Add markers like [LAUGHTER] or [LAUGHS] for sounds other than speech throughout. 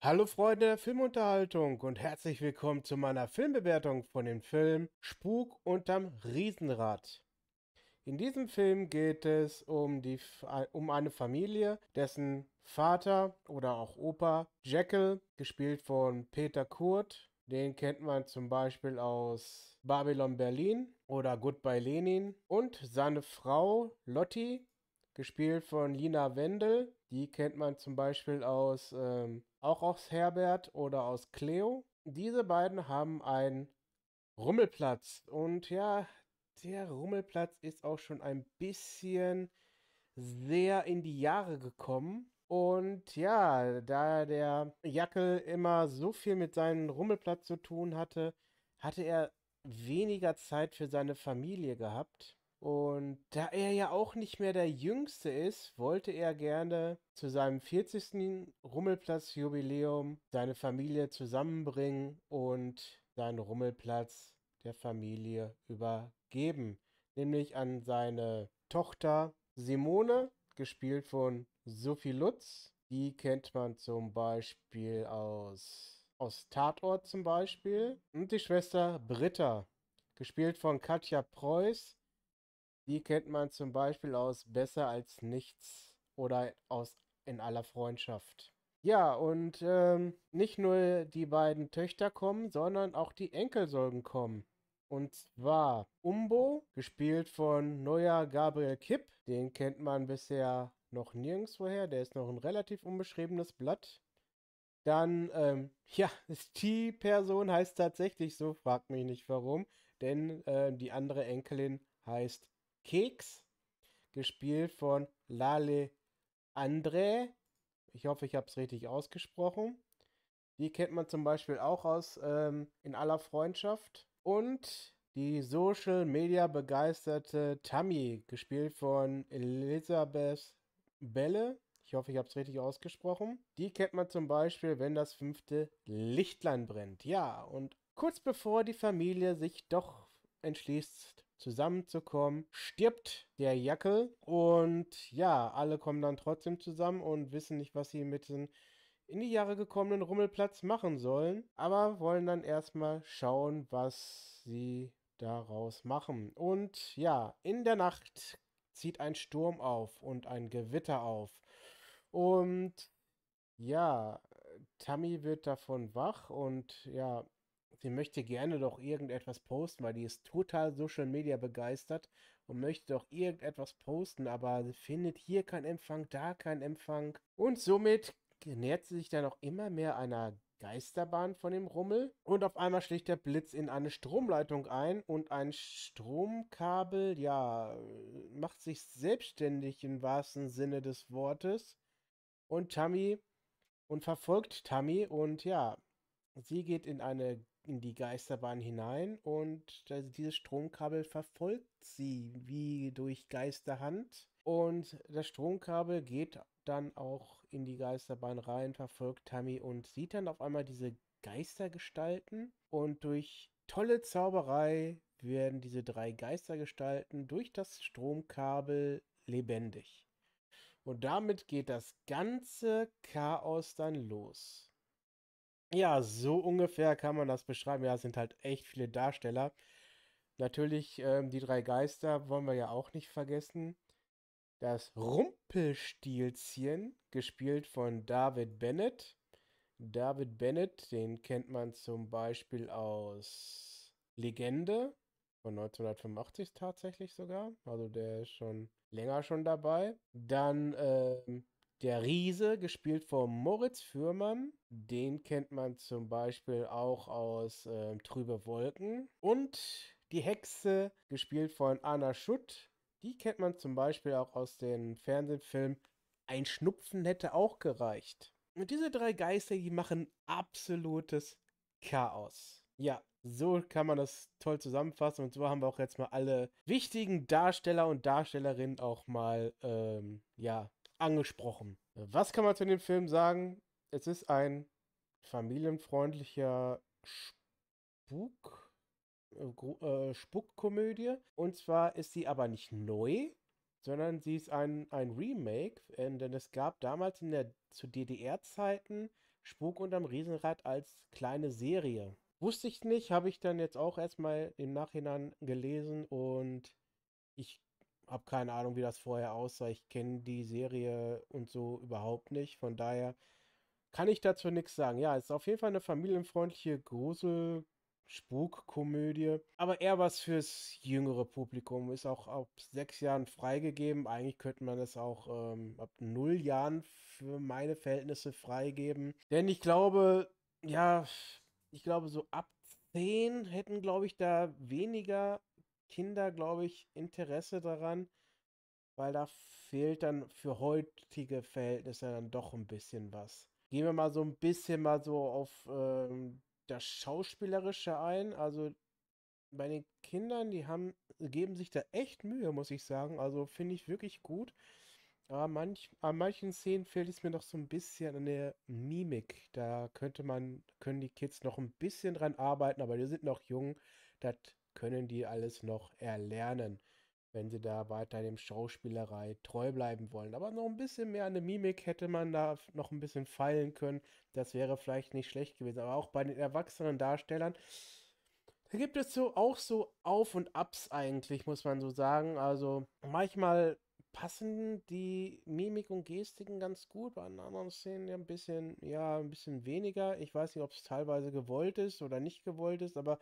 Hallo Freunde der Filmunterhaltung und herzlich willkommen zu meiner Filmbewertung von dem Film Spuk unterm Riesenrad. In diesem Film geht es um, die, äh, um eine Familie, dessen Vater oder auch Opa Jekyll, gespielt von Peter Kurt, den kennt man zum Beispiel aus Babylon Berlin, oder Goodbye Lenin und seine Frau Lotti, gespielt von Lina Wendel. Die kennt man zum Beispiel aus ähm, auch aus Herbert oder aus Cleo. Diese beiden haben einen Rummelplatz und ja, der Rummelplatz ist auch schon ein bisschen sehr in die Jahre gekommen. Und ja, da der Jackel immer so viel mit seinem Rummelplatz zu tun hatte, hatte er weniger Zeit für seine Familie gehabt. Und da er ja auch nicht mehr der Jüngste ist, wollte er gerne zu seinem 40. Rummelplatz-Jubiläum seine Familie zusammenbringen und seinen Rummelplatz der Familie übergeben. Nämlich an seine Tochter Simone, gespielt von Sophie Lutz. Die kennt man zum Beispiel aus aus Tatort zum Beispiel. Und die Schwester Britta, gespielt von Katja Preuß. Die kennt man zum Beispiel aus Besser als Nichts oder aus In aller Freundschaft. Ja, und ähm, nicht nur die beiden Töchter kommen, sondern auch die Enkel sollen kommen. Und zwar Umbo, gespielt von Neuer Gabriel Kipp. Den kennt man bisher noch nirgendswoher. Der ist noch ein relativ unbeschriebenes Blatt. Dann, ähm, [LAUGHS] ja, die Person heißt tatsächlich so, fragt mich nicht warum, denn äh, die andere Enkelin heißt Keks, gespielt von Lale André. Ich hoffe, ich habe es richtig ausgesprochen. Die kennt man zum Beispiel auch aus ähm, In aller Freundschaft. Und die Social Media begeisterte Tammy, gespielt von Elisabeth Belle. Ich hoffe, ich habe es richtig ausgesprochen. Die kennt man zum Beispiel, wenn das fünfte Lichtlein brennt. Ja, und kurz bevor die Familie sich doch entschließt, zusammenzukommen, stirbt der Jackel. Und ja, alle kommen dann trotzdem zusammen und wissen nicht, was sie mit den in die Jahre gekommenen Rummelplatz machen sollen. Aber wollen dann erstmal schauen, was sie daraus machen. Und ja, in der Nacht zieht ein Sturm auf und ein Gewitter auf. Und ja, äh, Tammy wird davon wach und ja, sie möchte gerne doch irgendetwas posten, weil die ist total Social Media begeistert und möchte doch irgendetwas posten, aber sie findet hier keinen Empfang, da keinen Empfang. Und somit nähert sie sich dann auch immer mehr einer Geisterbahn von dem Rummel und auf einmal schlägt der Blitz in eine Stromleitung ein und ein Stromkabel, ja, äh, macht sich selbstständig im wahrsten Sinne des Wortes und Tammy und verfolgt Tammy und ja, sie geht in eine in die Geisterbahn hinein und dieses Stromkabel verfolgt sie wie durch Geisterhand und das Stromkabel geht dann auch in die Geisterbahn rein, verfolgt Tammy und sieht dann auf einmal diese Geistergestalten und durch tolle Zauberei werden diese drei Geistergestalten durch das Stromkabel lebendig. Und damit geht das ganze Chaos dann los. Ja, so ungefähr kann man das beschreiben. Ja, es sind halt echt viele Darsteller. Natürlich, ähm, die drei Geister wollen wir ja auch nicht vergessen. Das Rumpelstilzchen, gespielt von David Bennett. David Bennett, den kennt man zum Beispiel aus Legende von 1985 tatsächlich sogar. Also der ist schon länger schon dabei. Dann äh, der Riese, gespielt von Moritz Fürmann. Den kennt man zum Beispiel auch aus äh, Trübe Wolken. Und die Hexe, gespielt von Anna Schutt. Die kennt man zum Beispiel auch aus dem Fernsehfilm Ein Schnupfen hätte auch gereicht. Und diese drei Geister, die machen absolutes Chaos. Ja, so kann man das toll zusammenfassen. Und zwar haben wir auch jetzt mal alle wichtigen Darsteller und Darstellerinnen auch mal, ähm, ja, angesprochen. Was kann man zu dem Film sagen? Es ist ein familienfreundlicher Spuk, äh, äh Und zwar ist sie aber nicht neu, sondern sie ist ein, ein Remake, äh, denn es gab damals in der, zu DDR-Zeiten Spuk unterm Riesenrad als kleine Serie. Wusste ich nicht, habe ich dann jetzt auch erstmal im Nachhinein gelesen und ich habe keine Ahnung, wie das vorher aussah. Ich kenne die Serie und so überhaupt nicht. Von daher kann ich dazu nichts sagen. Ja, es ist auf jeden Fall eine familienfreundliche Grusel. Spukkomödie, aber eher was fürs jüngere Publikum. Ist auch ab sechs Jahren freigegeben. Eigentlich könnte man es auch ähm, ab null Jahren für meine Verhältnisse freigeben. Denn ich glaube, ja, ich glaube, so ab 10 hätten, glaube ich, da weniger Kinder, glaube ich, Interesse daran, weil da fehlt dann für heutige Verhältnisse dann doch ein bisschen was. Gehen wir mal so ein bisschen mal so auf ähm, das Schauspielerische ein. Also bei den Kindern, die haben, geben sich da echt Mühe, muss ich sagen. Also finde ich wirklich gut. Aber ah, manch, an manchen Szenen fehlt es mir noch so ein bisschen an der Mimik. Da könnte man, können die Kids noch ein bisschen dran arbeiten, aber die sind noch jung. Das können die alles noch erlernen, wenn sie da weiter dem Schauspielerei treu bleiben wollen. Aber noch ein bisschen mehr an der Mimik hätte man da noch ein bisschen feilen können. Das wäre vielleicht nicht schlecht gewesen. Aber auch bei den erwachsenen Darstellern. Da gibt es so auch so Auf und Abs eigentlich, muss man so sagen. Also manchmal passen die Mimik und Gestiken ganz gut, bei anderen Szenen ja ein bisschen, ja, ein bisschen weniger. Ich weiß nicht, ob es teilweise gewollt ist oder nicht gewollt ist, aber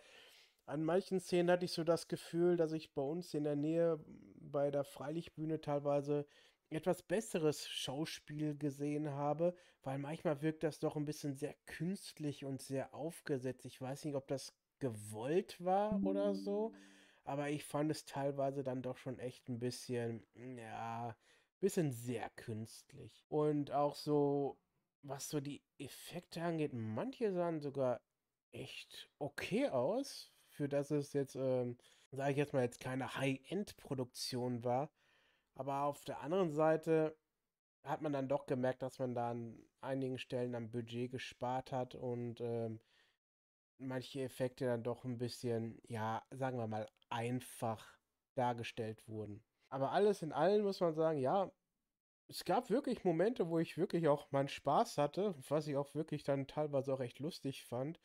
an manchen Szenen hatte ich so das Gefühl, dass ich bei uns in der Nähe bei der Freilichtbühne teilweise etwas besseres Schauspiel gesehen habe, weil manchmal wirkt das doch ein bisschen sehr künstlich und sehr aufgesetzt. Ich weiß nicht, ob das gewollt war oder so aber ich fand es teilweise dann doch schon echt ein bisschen, ja, bisschen sehr künstlich. Und auch so, was so die Effekte angeht, manche sahen sogar echt okay aus, für das es jetzt, ähm, sage ich jetzt mal, jetzt keine High-End-Produktion war. Aber auf der anderen Seite hat man dann doch gemerkt, dass man da an einigen Stellen am Budget gespart hat und ähm, manche Effekte dann doch ein bisschen, ja, sagen wir mal, einfach dargestellt wurden. Aber alles in allem muss man sagen, ja, es gab wirklich Momente, wo ich wirklich auch meinen Spaß hatte, was ich auch wirklich dann teilweise auch recht lustig fand.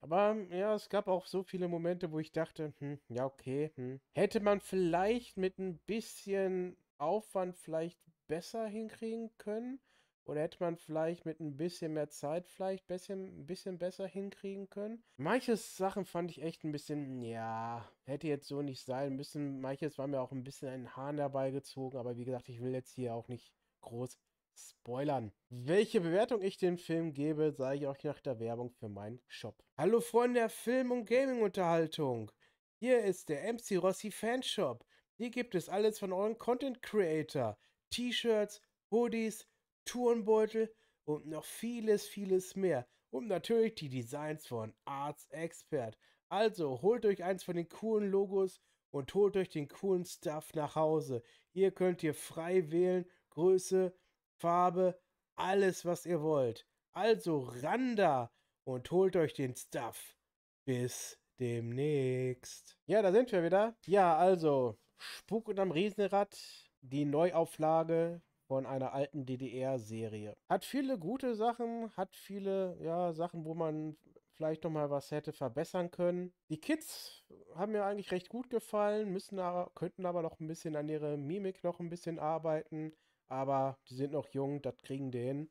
Aber ähm, ja, es gab auch so viele Momente, wo ich dachte, hm, ja, okay, hm. hätte man vielleicht mit ein bisschen Aufwand vielleicht besser hinkriegen können. Oder hätte man vielleicht mit ein bisschen mehr Zeit vielleicht bisschen, ein bisschen besser hinkriegen können? Manches Sachen fand ich echt ein bisschen, ja, hätte jetzt so nicht sein müssen. Manches war mir auch ein bisschen ein Hahn gezogen, aber wie gesagt, ich will jetzt hier auch nicht groß spoilern. Welche Bewertung ich dem Film gebe, sage ich euch nach der Werbung für meinen Shop. Hallo Freunde der Film- und Gaming-Unterhaltung. Hier ist der MC Rossi Fanshop. Hier gibt es alles von euren Content Creator. T-Shirts, Hoodies, Turnbeutel und noch vieles, vieles mehr. Und natürlich die Designs von Arts Expert. Also holt euch eins von den coolen Logos und holt euch den coolen Stuff nach Hause. Hier könnt ihr frei wählen, Größe, Farbe, alles was ihr wollt. Also randa und holt euch den Stuff. Bis demnächst. Ja, da sind wir wieder. Ja, also Spuk und am Riesenrad, die Neuauflage von einer alten DDR-Serie. Hat viele gute Sachen, hat viele ja, Sachen, wo man vielleicht noch mal was hätte verbessern können. Die Kids haben mir eigentlich recht gut gefallen, müssen aber, könnten aber noch ein bisschen an ihrer Mimik noch ein bisschen arbeiten. Aber die sind noch jung, das kriegen die hin.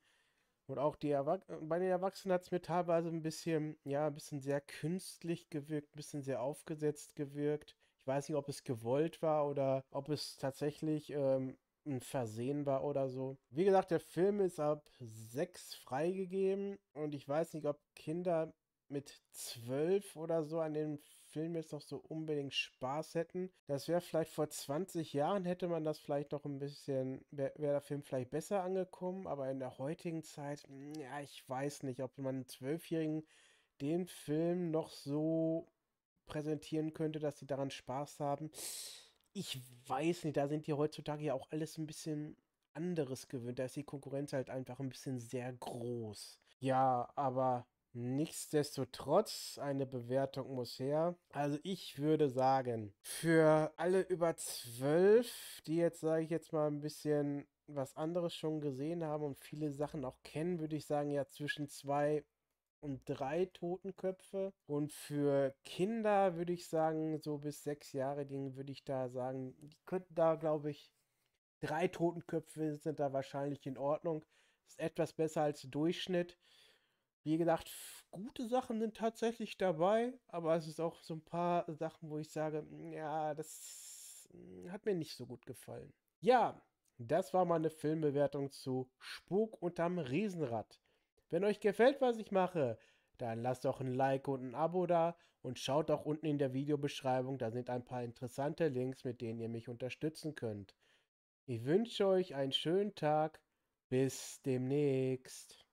Und auch die Erwach bei den Erwachsenen hat es mir teilweise ein bisschen, ja, ein bisschen sehr künstlich gewirkt, ein bisschen sehr aufgesetzt gewirkt. Ich weiß nicht, ob es gewollt war oder ob es tatsächlich ähm, ein Versehen war oder so. Wie gesagt, der Film ist ab 6 freigegeben und ich weiß nicht, ob Kinder mit 12 oder so an dem Film jetzt noch so unbedingt Spaß hätten. Das wäre vielleicht vor 20 Jahren, hätte man das vielleicht noch ein bisschen, wäre der Film vielleicht besser angekommen, aber in der heutigen Zeit, hm, ja, ich weiß nicht, ob man einen Zwölfjährigen den Film noch so präsentieren könnte, dass sie daran Spaß haben ich weiß nicht, da sind die heutzutage ja auch alles ein bisschen anderes gewöhnt. Da ist die Konkurrenz halt einfach ein bisschen sehr groß. Ja, aber nichtsdestotrotz, eine Bewertung muss her. Also ich würde sagen, für alle über zwölf, die jetzt, sage ich jetzt mal, ein bisschen was anderes schon gesehen haben und viele Sachen auch kennen, würde ich sagen, ja, zwischen zwei und drei Totenköpfe. Und für Kinder würde ich sagen, so bis sechs Jahre würde ich da sagen, die könnten da, glaube ich, drei Totenköpfe sind da wahrscheinlich in Ordnung. Ist etwas besser als Durchschnitt. Wie gesagt, gute Sachen sind tatsächlich dabei, aber es ist auch so ein paar Sachen, wo ich sage, mm, ja, das hat mir nicht so gut gefallen. Ja, das war meine Filmbewertung zu Spuk unterm Riesenrad. Wenn euch gefällt, was ich mache, dann lasst doch ein Like und ein Abo da und schaut auch unten in der Videobeschreibung, da sind ein paar interessante Links, mit denen ihr mich unterstützen könnt. Ich wünsche euch einen schönen Tag. Bis demnächst.